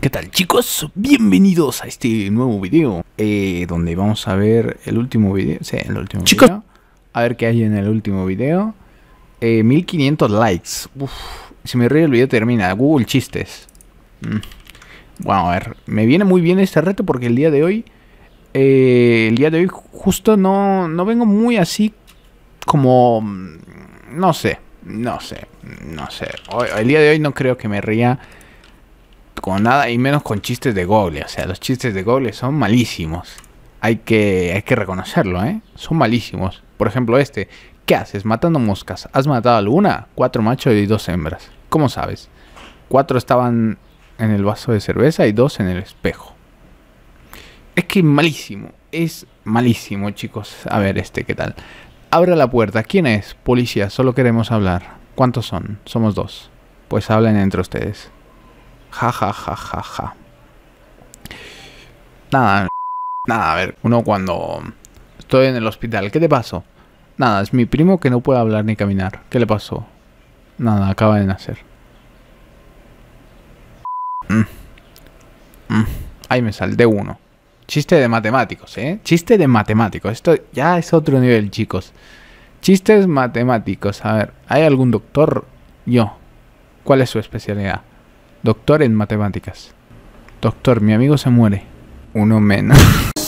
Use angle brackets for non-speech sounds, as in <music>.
¿Qué tal chicos? Bienvenidos a este nuevo video eh, Donde vamos a ver el último video Sí, el último chicos. video A ver qué hay en el último video 1500 eh, likes Uf, Si me río el video termina Google chistes mm. Bueno, a ver Me viene muy bien este reto porque el día de hoy eh, El día de hoy justo no, no vengo muy así Como... Mm, no sé No sé No sé El día de hoy no creo que me ría con nada y menos con chistes de goble O sea, los chistes de goble son malísimos. Hay que, hay que reconocerlo, ¿eh? Son malísimos. Por ejemplo, este. ¿Qué haces matando moscas? ¿Has matado alguna? Cuatro machos y dos hembras. ¿Cómo sabes? Cuatro estaban en el vaso de cerveza y dos en el espejo. Es que malísimo. Es malísimo, chicos. A ver, este, ¿qué tal? Abra la puerta. ¿Quién es? Policía, solo queremos hablar. ¿Cuántos son? Somos dos. Pues hablen entre ustedes. Ja, ja, ja, ja, ja. Nada, nada, a ver, uno cuando estoy en el hospital, ¿qué te pasó? Nada, es mi primo que no puede hablar ni caminar. ¿Qué le pasó? Nada, acaba de nacer. Mm, mm. Ahí me salté uno. Chiste de matemáticos, ¿eh? Chiste de matemáticos. Esto ya es otro nivel, chicos. Chistes matemáticos. A ver, ¿hay algún doctor? Yo. ¿Cuál es su especialidad? Doctor en matemáticas. Doctor, mi amigo se muere. Uno menos. <laughs>